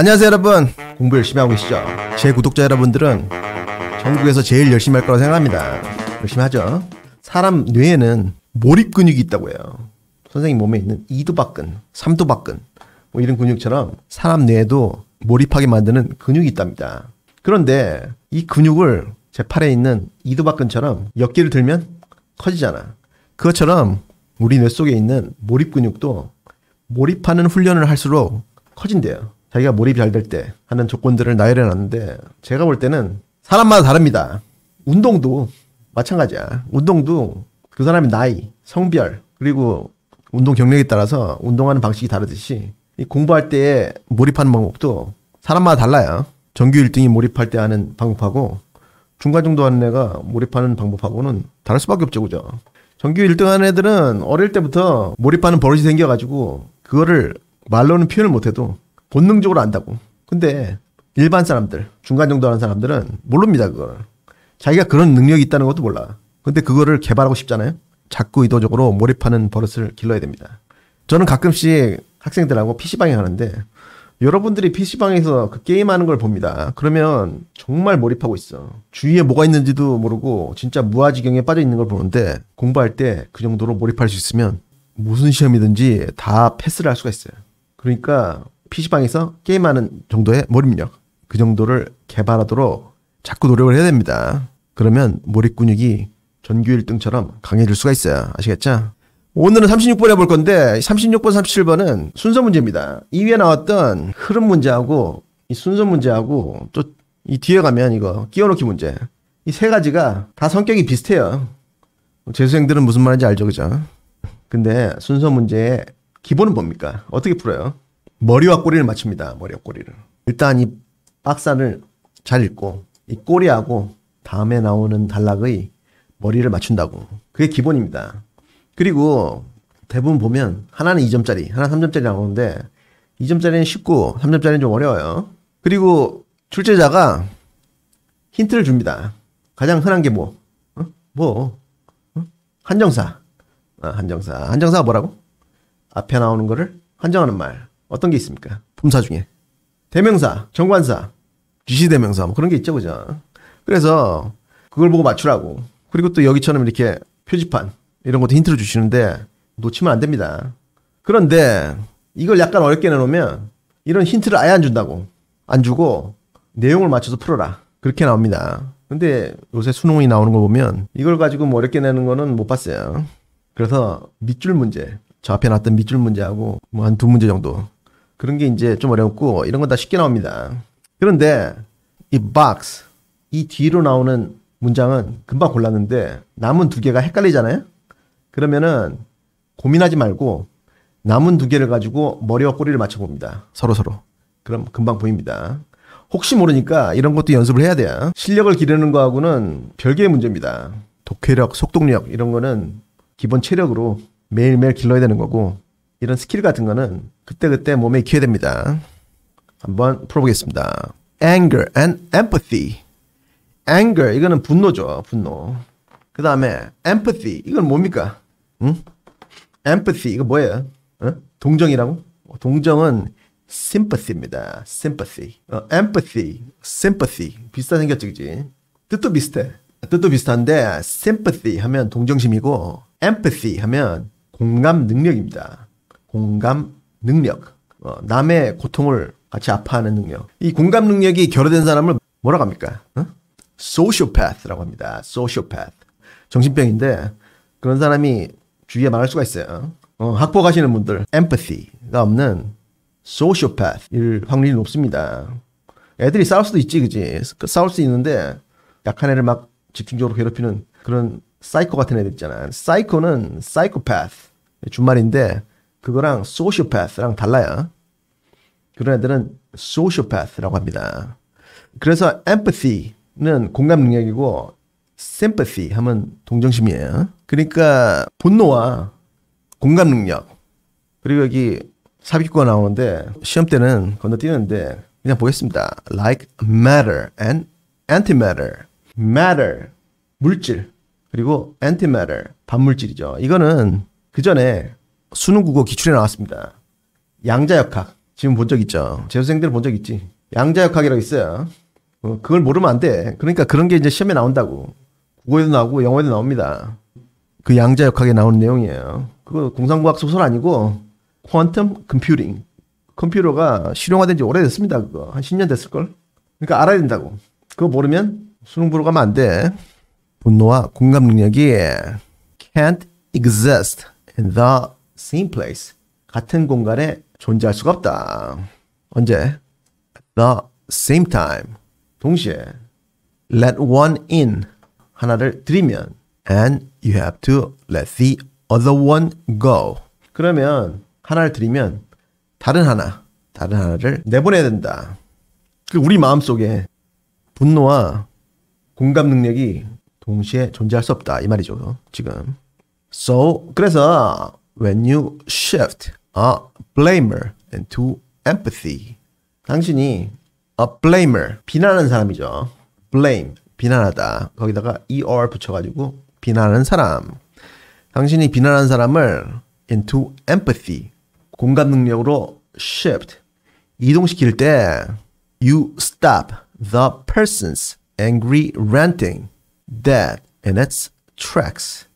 안녕하세요 여러분 공부 열심히 하고 계시죠 제 구독자 여러분들은 전국에서 제일 열심히 할 거라 고 생각합니다 열심히 하죠 사람 뇌에는 몰입 근육이 있다고 해요 선생님 몸에 있는 이두박근 삼두박근 뭐 이런 근육처럼 사람 뇌에도 몰입하게 만드는 근육이 있답니다 그런데 이 근육을 제 팔에 있는 이두박근처럼 옆기를 들면 커지잖아 그것처럼 우리 뇌 속에 있는 몰입 근육도 몰입하는 훈련을 할수록 커진대요 자기가 몰입이 잘 될 때 하는 조건들을 나열해 놨는데 제가 볼 때는 사람마다 다릅니다. 운동도 마찬가지야. 운동도 그 사람의 나이, 성별, 그리고 운동 경력에 따라서 운동하는 방식이 다르듯이 이 공부할 때에 몰입하는 방법도 사람마다 달라요. 전교 1등이 몰입할 때 하는 방법하고 중간 정도 하는 애가 몰입하는 방법하고는 다를 수밖에 없죠, 그죠? 전교 1등 하는 애들은 어릴 때부터 몰입하는 버릇이 생겨가지고 그거를 말로는 표현을 못해도 본능적으로 안다고. 근데 일반 사람들, 중간 정도 하는 사람들은 모릅니다, 그걸. 자기가 그런 능력이 있다는 것도 몰라. 근데 그거를 개발하고 싶잖아요? 자꾸 의도적으로 몰입하는 버릇을 길러야 됩니다. 저는 가끔씩 학생들하고 PC방에 가는데 여러분들이 PC방에서 그 게임하는 걸 봅니다. 그러면 정말 몰입하고 있어. 주위에 뭐가 있는지도 모르고 진짜 무아지경에 빠져 있는 걸 보는데 공부할 때 그 정도로 몰입할 수 있으면 무슨 시험이든지 다 패스를 할 수가 있어요. 그러니까 PC방에서 게임하는 정도의 몰입력, 그 정도를 개발하도록 자꾸 노력을 해야 됩니다. 그러면 몰입 근육이 전교 1등처럼 강해질 수가 있어요. 아시겠죠? 오늘은 36번 해볼 건데 36번, 37번은 순서 문제입니다. 2위에 나왔던 흐름 문제하고 이 순서 문제하고 또 이 뒤에 가면 이거 끼워놓기 문제 이 세 가지가 다 성격이 비슷해요. 재수생들은 무슨 말인지 알죠, 그죠? 근데 순서 문제의 기본은 뭡니까? 어떻게 풀어요? 머리와 꼬리를 맞춥니다. 머리와 꼬리를. 일단 이 박사를 잘 읽고 이 꼬리하고 다음에 나오는 단락의 머리를 맞춘다고. 그게 기본입니다. 그리고 대부분 보면 하나는 2점짜리, 하나 는 3점짜리 나오는데 2점짜리는 쉽고 3점짜리는 좀 어려워요. 그리고 출제자가 힌트를 줍니다. 가장 흔한 게 뭐? 어? 뭐? 어? 한정사. 아, 한정사. 한정사가 뭐라고? 앞에 나오는 거를 한정하는 말. 어떤 게 있습니까? 품사 중에. 대명사, 정관사, 지시대명사 뭐 그런 게 있죠, 그죠? 그래서 그걸 보고 맞추라고. 그리고 또 여기처럼 이렇게 표지판 이런 것도 힌트를 주시는데 놓치면 안 됩니다. 그런데 이걸 약간 어렵게 내놓으면 이런 힌트를 아예 안 준다고. 안 주고 내용을 맞춰서 풀어라. 그렇게 나옵니다. 근데 요새 수능이 나오는 거 보면 이걸 가지고 뭐 어렵게 내는 거는 못 봤어요. 그래서 밑줄 문제, 저 앞에 놨던 밑줄 문제하고 뭐 한 두 문제 정도 그런 게 이제 좀 어렵고 이런 건 다 쉽게 나옵니다. 그런데 이 box 이 뒤로 나오는 문장은 금방 골랐는데 남은 두 개가 헷갈리잖아요. 그러면은 고민하지 말고 남은 두 개를 가지고 머리와 꼬리를 맞춰 봅니다. 서로 서로. 그럼 금방 보입니다. 혹시 모르니까 이런 것도 연습을 해야 돼요. 실력을 기르는 거하고는 별개의 문제입니다. 독해력, 속독력 이런 거는 기본 체력으로 매일매일 길러야 되는 거고 이런 스킬 같은 거는 그때그때 몸에 익혀야 됩니다. 한번 풀어보겠습니다. anger and empathy. anger 이거는 분노죠. 분노. 그 다음에 empathy 이건 뭡니까? 응? empathy 이거 뭐예요? 어? 동정이라고? 동정은 sympathy입니다. sympathy. 어, empathy, sympathy 비슷한생겼지 그지? 뜻도 비슷해. 뜻도 비슷한데 sympathy 하면 동정심이고 empathy 하면 공감 능력입니다. 공감 능력, 어, 남의 고통을 같이 아파하는 능력. 이 공감 능력이 결여된 사람을 뭐라고 합니까? 어? 소시오패스라고 합니다. 소시오패스. 정신병인데 그런 사람이 주위에 많을 수가 있어요. 어, 학보 가시는 분들, 엠파시가 없는 소시오패스일 확률이 높습니다. 애들이 싸울 수도 있지, 그지? 싸울 수 있는데 약한 애를 막 집중적으로 괴롭히는 그런 사이코 같은 애들 있잖아. 사이코는 사이코패스. 주말인데 그거랑 소시오패스랑 달라요. 그런 애들은 소시오패스라고 합니다. 그래서 empathy는 공감 능력이고 sympathy 하면 동정심이에요. 그러니까 분노와 공감 능력 그리고 여기 삽입구가 나오는데 시험 때는 건너뛰는데 그냥 보겠습니다. like matter and antimatter matter 물질 그리고 antimatter 반물질이죠. 이거는 그 전에 수능 국어 기출에 나왔습니다. 양자역학. 지금 본 적 있죠? 재수생들 본 적 있지? 양자역학이라고 있어요. 어, 그걸 모르면 안 돼. 그러니까 그런 게 이제 시험에 나온다고. 국어에도 나오고 영어에도 나옵니다. 그 양자역학에 나오는 내용이에요. 그거 공상과학 소설 아니고 퀀텀 컴퓨팅. 컴퓨터가 실용화된 지 오래됐습니다. 그거 한 10년 됐을걸. 그러니까 알아야 된다고. 그거 모르면 수능 보러 가면 안 돼. 분노와 공감 능력이 can't exist in the same place 같은 공간에 존재할 수가 없다. 언제? The same time 동시에 let one in 하나를 들이면 and you have to let the other one go. 그러면 하나를 들이면 다른 하나, 다른 하나를 내보내야 된다. 그 우리 마음 속에 분노와 공감 능력이 동시에 존재할 수 없다 이 말이죠. 지금. So 그래서 when you shift a blamer into empathy. 당신이 a blamer, 비난하는 사람이죠. blame, 비난하다. 거기다가 er 붙여가지고 비난하는 사람. 당신이 비난하는 사람을 into empathy, 공감 능력으로 shift, 이동시킬 때 you stop the person's angry ranting dead in its tracks.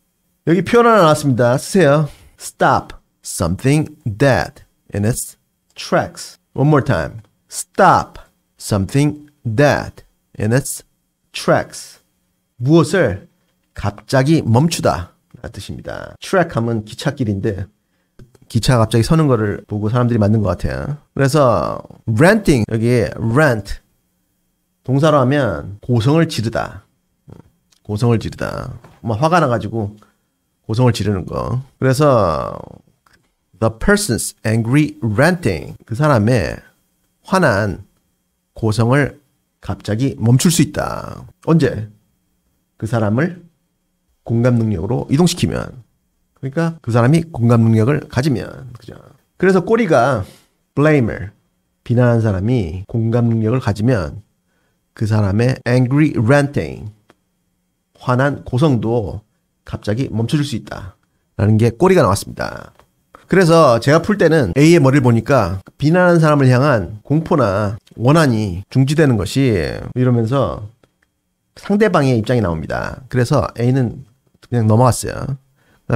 여기 표현 하나 나왔습니다. 쓰세요. stop something dead in its tracks. One more time. Stop something dead in its tracks. 무엇을 갑자기 멈추다 라는 뜻입니다. track 하면 기찻길인데 기차가 갑자기 서는 거를 보고 사람들이 만든 것 같아요. 그래서 renting 여기 rent 동사로 하면 고성을 지르다. 고성을 지르다. 막 화가 나가지고 고성을 지르는 거. 그래서 the person's angry ranting 그 사람의 화난 고성을 갑자기 멈출 수 있다. 언제? 그 사람을 공감 능력으로 이동시키면. 그러니까 그 사람이 공감 능력을 가지면. 그죠? 그래서 꼬리가 blamer, 비난한 사람이 공감 능력을 가지면 그 사람의 angry ranting, 화난 고성도 갑자기 멈춰줄 수 있다라는 게 꼬리가 나왔습니다. 그래서 제가 풀 때는 A의 머리를 보니까 비난하는 사람을 향한 공포나 원한이 중지되는 것이 이러면서 상대방의 입장이 나옵니다. 그래서 A는 그냥 넘어갔어요.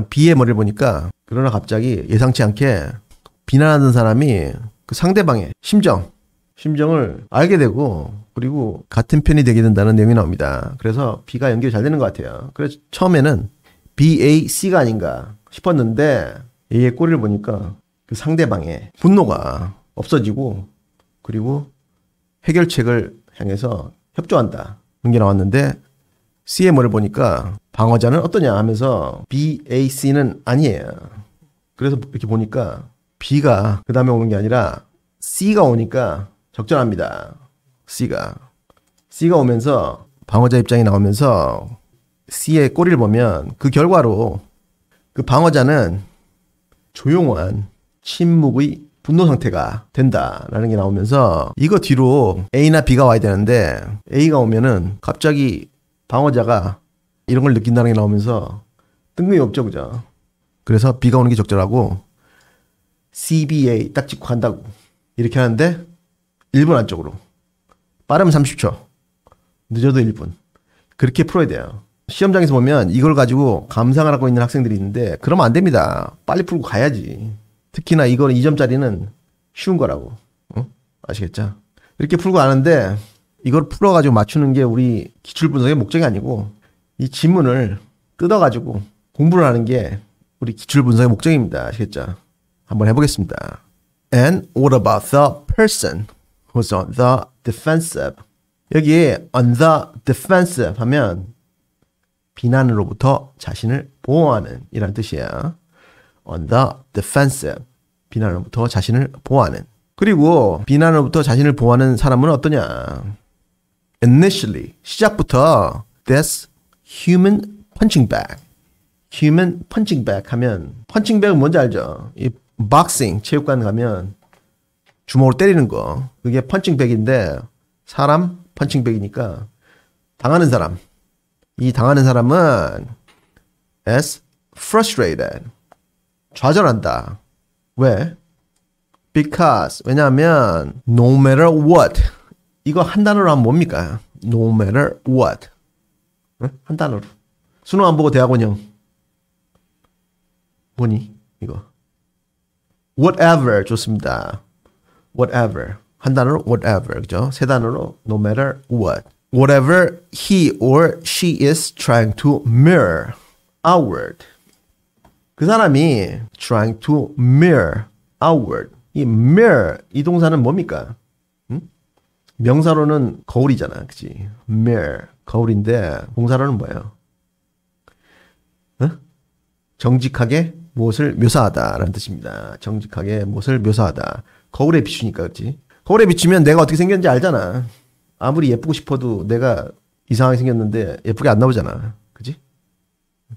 B의 머리를 보니까 그러나 갑자기 예상치 않게 비난하는 사람이 그 상대방의 심정, 심정을 알게 되고 그리고 같은 편이 되게 된다는 내용이 나옵니다. 그래서 B가 연결이 잘 되는 것 같아요. 그래서 처음에는 BAC가 아닌가 싶었는데 a 의 꼬리를 보니까 그 상대방의 분노가 없어지고 그리고 해결책을 향해서 협조한다. 그게 나왔는데 CMO를 보니까 방어자는 어떠냐 하면서 BAC는 아니에요. 그래서 이렇게 보니까 B가 그 다음에 오는 게 아니라 C가 오니까 적절합니다. C가. C가 오면서 방어자 입장이 나오면서 C의 꼬리를 보면 그 결과로 그 방어자는 조용한 침묵의 분노 상태가 된다라는 게 나오면서 이거 뒤로 A나 B가 와야 되는데 A가 오면은 갑자기 방어자가 이런 걸 느낀다는 게 나오면서 뜬금이 없죠, 그죠? 그래서 B가 오는 게 적절하고 CBA 딱 찍고 간다고 이렇게 하는데 1분 안쪽으로 빠르면 30초 늦어도 1분 그렇게 풀어야 돼요. 시험장에서 보면 이걸 가지고 감상을 하고 있는 학생들이 있는데 그러면 안 됩니다. 빨리 풀고 가야지. 특히나 이거 2점짜리는 쉬운 거라고. 어? 아시겠죠? 이렇게 풀고 가는데 이걸 풀어가지고 맞추는 게 우리 기출 분석의 목적이 아니고 이 지문을 뜯어가지고 공부를 하는 게 우리 기출 분석의 목적입니다. 아시겠죠? 한번 해보겠습니다. And what about the person who's on the defensive? 여기 on the defensive 하면 비난으로부터 자신을 보호하는 이란 뜻이야. On the defensive. 비난으로부터 자신을 보호하는. 그리고 비난으로부터 자신을 보호하는 사람은 어떠냐? Initially. 시작부터 this human punching bag. human punching bag 하면 punching bag은 뭔지 알죠? 이 박싱 체육관 가면 주먹으로 때리는 거. 그게 펀칭백인데 사람 펀칭백이니까 당하는 사람 이 당하는 사람은 as frustrated. 좌절한다. 왜? Because 왜냐하면 no matter what 이거 한 단어로 하면 뭡니까? No matter what 한 단어로 수능 안 보고 대학원형 뭐니 이거 whatever 좋습니다. whatever 한 단어로 whatever 그죠? 세 단어로 no matter what whatever he or she is trying to mirror outward. 그 사람이 trying to mirror outward. 이 mirror 이 동사는 뭡니까? 응? 음? 명사로는 거울이잖아, 그렇지? mirror 거울인데 동사로는 뭐예요? 어? 정직하게 무엇을 묘사하다라는 뜻입니다. 정직하게 무엇을 묘사하다. 거울에 비추니까 그렇지? 거울에 비추면 내가 어떻게 생겼는지 알잖아. 아무리 예쁘고 싶어도 내가 이상하게 생겼는데 예쁘게 안 나오잖아. 그지?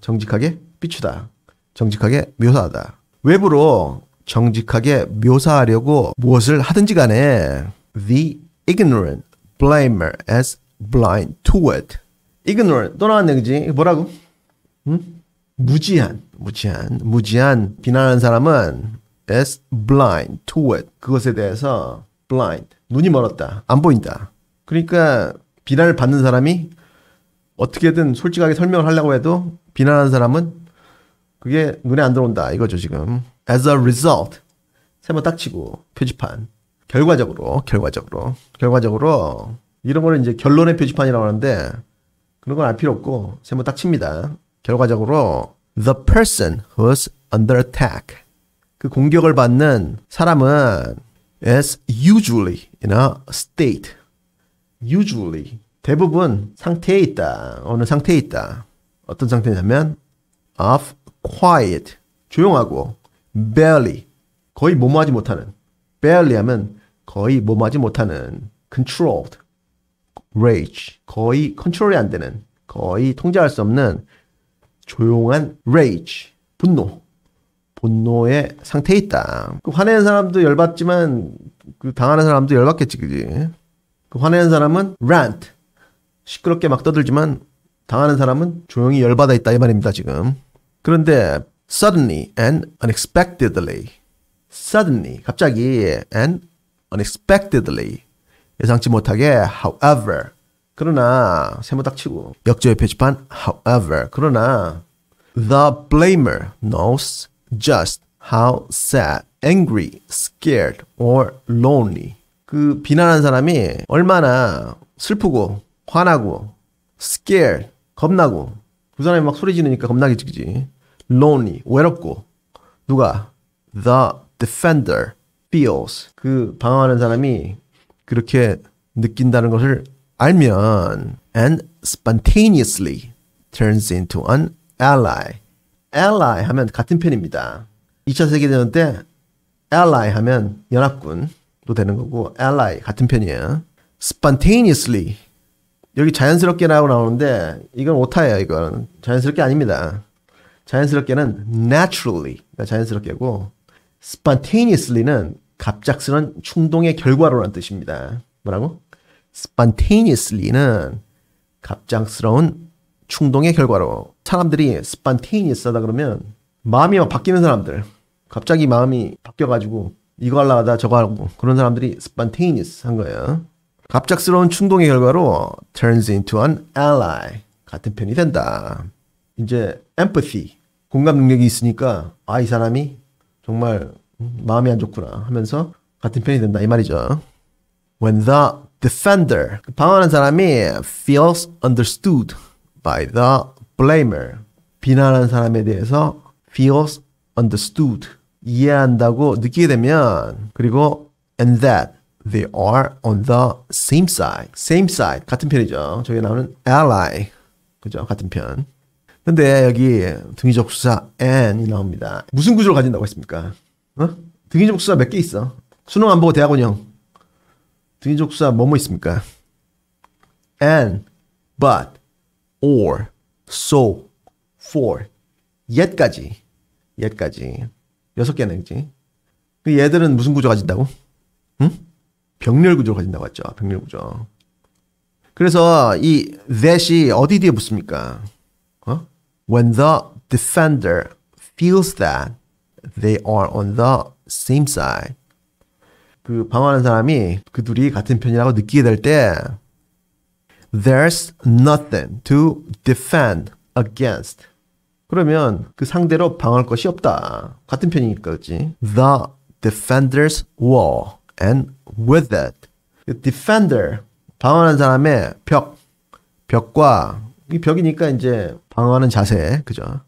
정직하게 삐추다. 정직하게 묘사하다. 외부로 정직하게 묘사하려고 무엇을 하든지 간에 the ignorant blamer as blind to it. ignorant 또 나왔네 그지? 뭐라고? 응? 무지한 무지한 무지한 비난하는 사람은 as blind to it 그것에 대해서 blind 눈이 멀었다 안 보인다 그러니까 비난을 받는 사람이 어떻게든 솔직하게 설명을 하려고 해도 비난하는 사람은 그게 눈에 안 들어온다 이거죠 지금. As a result 세번딱 치고 표지판 결과적으로 결과적으로 결과적으로 이런 거는 이제 결론의 표지판이라고 하는데 그런 건 알 필요 없고 세번딱 칩니다. 결과적으로 the person who's under attack 그 공격을 받는 사람은 is usually in a state usually 대부분 상태에 있다. 어느 상태에 있다. 어떤 상태냐면 of quiet 조용하고 barely 거의 뭐 뭐하지 못하는 barely 하면 거의 뭐뭐하지 못하는 controlled rage 거의 컨트롤이 안 되는 거의 통제할 수 없는 조용한 rage 분노 분노의 상태에 있다. 화내는 사람도 열받지만 그 당하는 사람도 열받겠지, 그지? 그 화내는 사람은 rant. 시끄럽게 막 떠들지만 당하는 사람은 조용히 열받아 있다 이 말입니다 지금. 그런데 suddenly and unexpectedly. suddenly 갑자기 and unexpectedly 예상치 못하게 however 그러나 세모딱 치고 역조의 표지판 however 그러나 the blamer knows just how sad, angry, scared or lonely 그 비난한 사람이 얼마나 슬프고 화나고 scared 겁나고 그 사람이 막 소리 지르니까 겁나게찍 그지 lonely 외롭고 누가 the defender feels 그 방어하는 사람이 그렇게 느낀다는 것을 알면 and spontaneously turns into an ally ally 하면 같은 편입니다 2차 세계대전 때 ally 하면 연합군 또 되는 거고 ally 같은 편이에요 spontaneously 여기 자연스럽게라고 나오는데 이건 오타예요. 이건 자연스럽게 아닙니다. 자연스럽게는 naturally 그러니까 자연스럽게고 spontaneously는 갑작스런 충동의 결과로란 뜻입니다. 뭐라고? spontaneously는 갑작스러운 충동의 결과로 사람들이 spontaneous하다 그러면 마음이 막 바뀌는 사람들 갑자기 마음이 바뀌어가지고 이거 하려고 하다 저거 하고 그런 사람들이 spontaneous 한 거예요. 갑작스러운 충동의 결과로 turns into an ally 같은 편이 된다. 이제 empathy 공감 능력이 있으니까 아 이 사람이 정말 음, 마음이 안 좋구나 하면서 같은 편이 된다 이 말이죠. When the defender 그 방어하는 사람이 feels understood by the blamer 비난하는 사람에 대해서 feels understood 이해한다고 느끼게 되면 그리고 and that they are on the same side. same side 같은 편이죠. 저기 나오는 ally 그죠? 같은 편. 근데 여기 등위적 수사 and이 나옵니다. 무슨 구조를 가진다고 했습니까? 어? 등위적 수사 몇 개 있어? 수능 안 보고 대학원형. 등위적 수사 뭐 뭐 있습니까? and, but, or, so, for, yet까지. yet까지. 여섯 개네, 그지? 그 얘들은 무슨 구조 가진다고? 응? 병렬 구조 가진다고 했죠. 병렬 구조. 그래서 이 that이 어디 뒤에 붙습니까? 어? When the defender feels that they are on the same side. 그 방어하는 사람이 그 둘이 같은 편이라고 느끼게 될 때, there's nothing to defend against. 그러면 그 상대로 방할 것이 없다. 같은 편이니까 그렇지. The defender's wall and with it. defender 방어하는 사람의 벽 벽과 이 벽이니까 이제 방어하는 자세 그죠?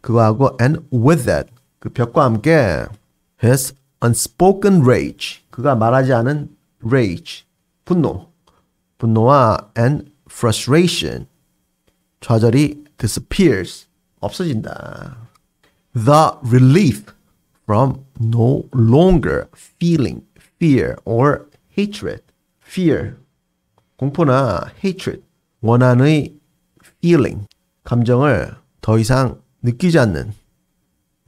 그거하고 and with it 그 벽과 함께 his unspoken rage 그가 말하지 않은 rage 분노 분노와 and frustration 좌절이 disappears 없어진다. The relief from no longer feeling fear or hatred. fear 공포나 hatred 원한의 feeling 감정을 더 이상 느끼지 않는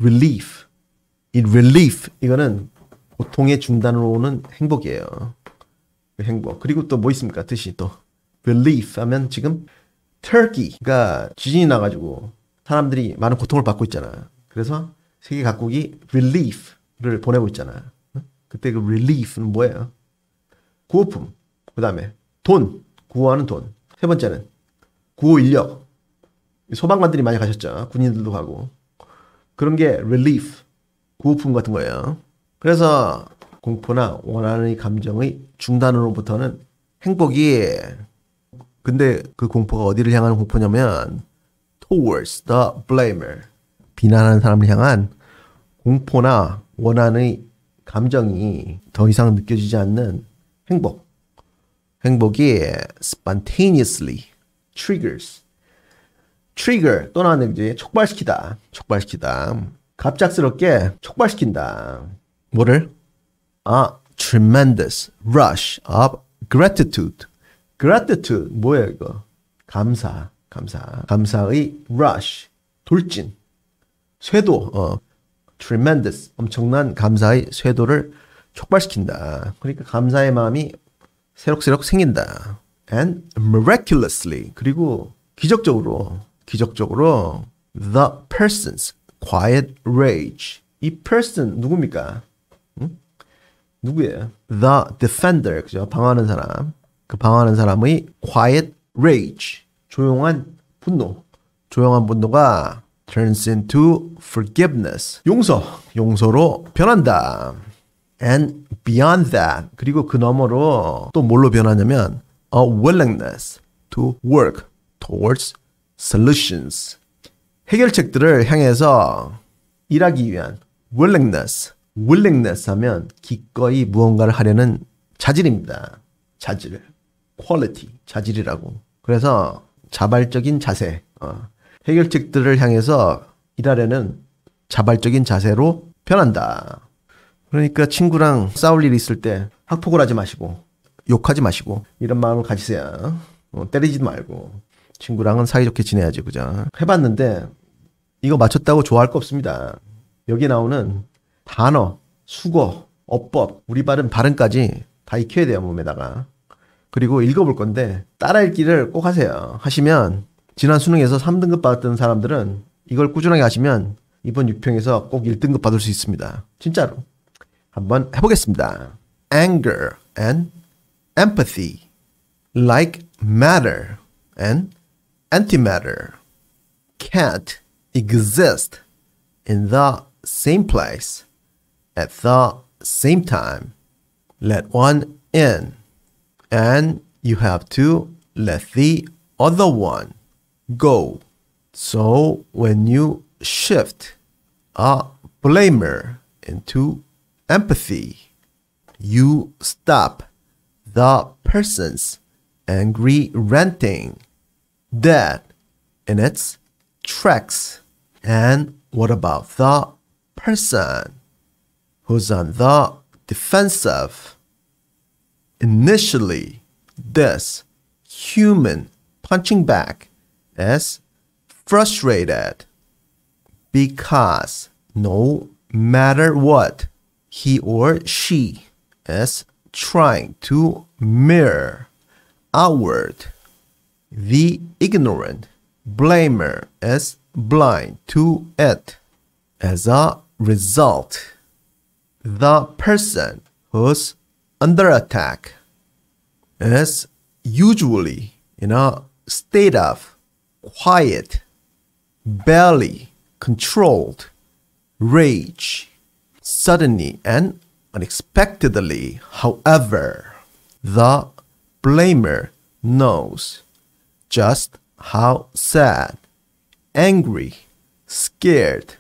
relief 이 relief 이거는 고통의 중단으로 오는 행복이에요. 행복. 그리고 또 뭐 있습니까? 뜻이 또 relief 하면 지금 터키가 지진이 나가지고 사람들이 많은 고통을 받고 있잖아. 그래서 세계 각국이 relief를 보내고 있잖아. 그때 그 relief는 뭐예요? 구호품. 그 다음에 돈. 구호하는 돈. 세 번째는 구호 인력. 소방관들이 많이 가셨죠. 군인들도 가고. 그런 게 relief. 구호품 같은 거예요. 그래서 공포나 원하는 감정의 중단으로부터는 행복이 근데 그 공포가 어디를 향하는 공포냐면 towards the blamer 비난하는 사람을 향한 공포나 원한의 감정이 더 이상 느껴지지 않는 행복 행복이 spontaneously triggers trigger 또는 이제 촉발시키다 촉발시키다 갑작스럽게 촉발시킨다 뭐를 아 tremendous rush of gratitude gratitude 뭐예요 이거 감사 감사. 감사의 rush, 돌진, 쇄도, 어, tremendous, 엄청난 감사의 쇄도를 촉발시킨다. 그러니까 감사의 마음이 새록새록 생긴다. And miraculously, 그리고 기적적으로, 기적적으로, the person's quiet rage. 이 person 누굽니까? 응? 누구예요? The defender, 그죠? 방어하는 사람. 그 방어하는 사람의 quiet rage. 조용한 분노, 조용한 분노가 turns into forgiveness. 용서, 용서로 변한다. and beyond that. 그리고 그 너머로 또 뭘로 변하냐면 a willingness to work towards solutions. 해결책들을 향해서 일하기 위한 willingness, willingness 하면 기꺼이 무언가를 하려는 자질입니다. 자질, quality, 자질이라고. 그래서 자발적인 자세, 어, 해결책들을 향해서 일하려는 자발적인 자세로 변한다. 그러니까 친구랑 싸울 일이 있을 때 학폭을 하지 마시고 욕하지 마시고 이런 마음을 가지세요. 어, 때리지 말고 친구랑은 사이좋게 지내야지 그죠. 해봤는데 이거 맞췄다고 좋아할 거 없습니다. 여기 나오는 단어, 수거, 어법, 우리 발음 발음까지 다 익혀야 돼요 몸에다가. 그리고 읽어볼 건데 따라 읽기를 꼭 하세요. 하시면 지난 수능에서 3등급 받았던 사람들은 이걸 꾸준하게 하시면 이번 6평에서 꼭 1등급 받을 수 있습니다. 진짜로. 한번 해보겠습니다. Anger and empathy like matter and antimatter can't exist in the same place at the same time. Let one in and you have to let the other one go. So when you shift a blamer into empathy, you stop the person's angry ranting dead in its tracks. And what about the person who's on the defensive? initially this human punching back is frustrated because no matter what he or she is trying to mirror outward, the ignorant blamer is blind to it. As a result, the person whose under attack is usually, in a state of quiet, barely controlled rage, suddenly and unexpectedly. However, the blamer knows just how sad, angry, scared,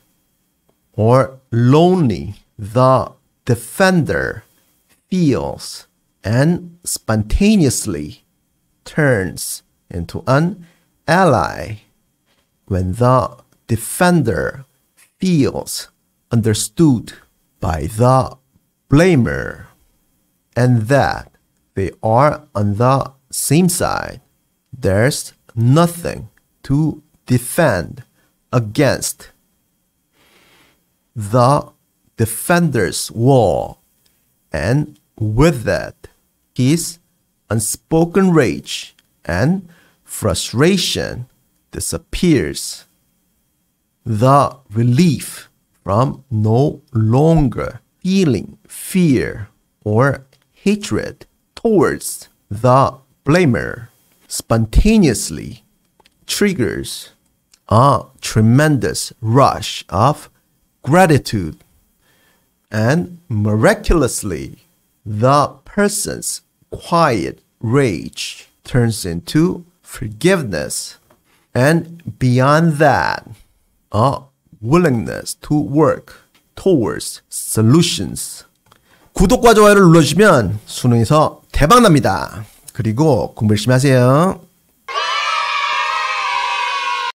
or lonely the defender feels and spontaneously turns into an ally when the defender feels understood by the blamer and that they are on the same side. There's nothing to defend against. The defender's wall and with that, his unspoken rage and frustration disappears. The relief from no longer feeling fear or hatred towards the blamer spontaneously triggers a tremendous rush of gratitude and miraculously the person's quiet rage turns into forgiveness. And beyond that, a willingness to work towards solutions. 구독과 좋아요를 눌러주시면 수능에서 대박납니다. 그리고 공부 열심히 하세요.